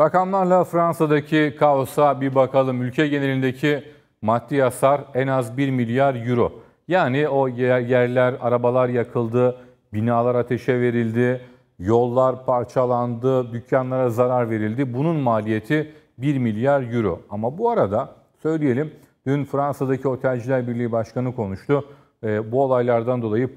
Rakamlarla Fransa'daki kaosa bir bakalım. Ülke genelindeki maddi hasar en az 1 milyar euro. Yani o yerler, arabalar yakıldı, binalar ateşe verildi, yollar parçalandı, dükkanlara zarar verildi. Bunun maliyeti 1 milyar euro. Ama bu arada söyleyelim dün Fransa'daki Otelciler Birliği Başkanı konuştu. E, bu olaylardan dolayı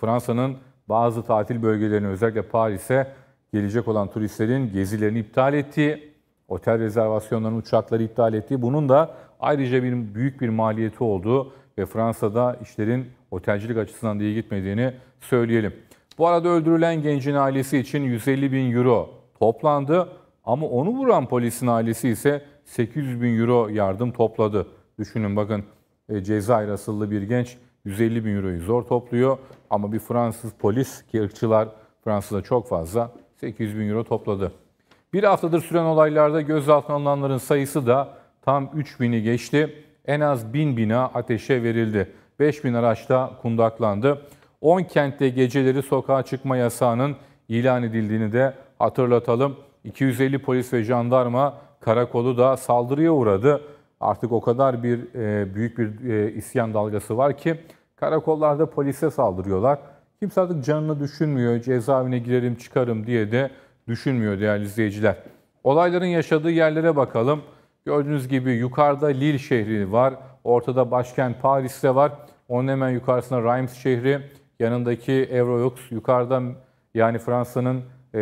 Fransa'nın bazı tatil bölgelerini özellikle Paris'e gelecek olan turistlerin gezilerini iptal ettiği, otel rezervasyonlarının uçakları iptal ettiği, bunun da ayrıca bir büyük bir maliyeti olduğu ve Fransa'da işlerin otelcilik açısından diye gitmediğini söyleyelim. Bu arada öldürülen gencin ailesi için 150 bin euro toplandı ama onu vuran polisin ailesi ise 800 bin euro yardım topladı. Düşünün bakın e, Cezayir asıllı bir genç 150 bin euroyu zor topluyor ama bir Fransız polis ki ırkçılar Fransa'da çok fazla 800 bin euro topladı. Bir haftadır süren olaylarda gözaltına alınanların sayısı da tam 3 bin'i geçti. En az 1000 bina ateşe verildi. 5000 araç da kundaklandı. 10 kentte geceleri sokağa çıkma yasağının ilan edildiğini de hatırlatalım. 250 polis ve jandarma karakolu da saldırıya uğradı. Artık o kadar bir e, büyük bir e, isyan dalgası var ki karakollarda polise saldırıyorlar. Kimse artık canını düşünmüyor, cezaevine girerim çıkarım diye de düşünmüyor değerli izleyiciler. Olayların yaşadığı yerlere bakalım. Gördüğünüz gibi yukarıda Lille şehri var. Ortada başkent Paris de var. Onun hemen yukarısında Reims şehri. Yanındaki Euroyox yukarıda yani Fransa'nın e,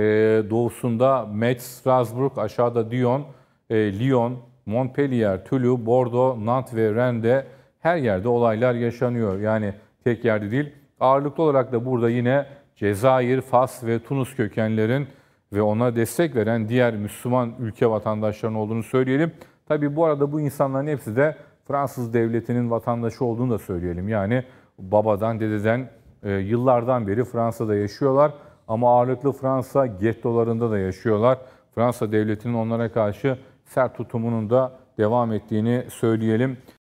doğusunda Metz, Strasbourg, aşağıda Dion, e, Lyon, Montpellier, Toulouse, Bordeaux, Nantes ve Rennes'de her yerde olaylar yaşanıyor. Yani tek yerde değil. Ağırlıklı olarak da burada yine Cezayir, Fas ve Tunus kökenlerin ve ona destek veren diğer Müslüman ülke vatandaşlarının olduğunu söyleyelim. Tabii bu arada bu insanların hepsi de Fransız devletinin vatandaşı olduğunu da söyleyelim. Yani babadan, dededen e, yıllardan beri Fransa'da yaşıyorlar ama ağırlıklı Fransa gettolarında da yaşıyorlar. Fransa devletinin onlara karşı sert tutumunun da devam ettiğini söyleyelim.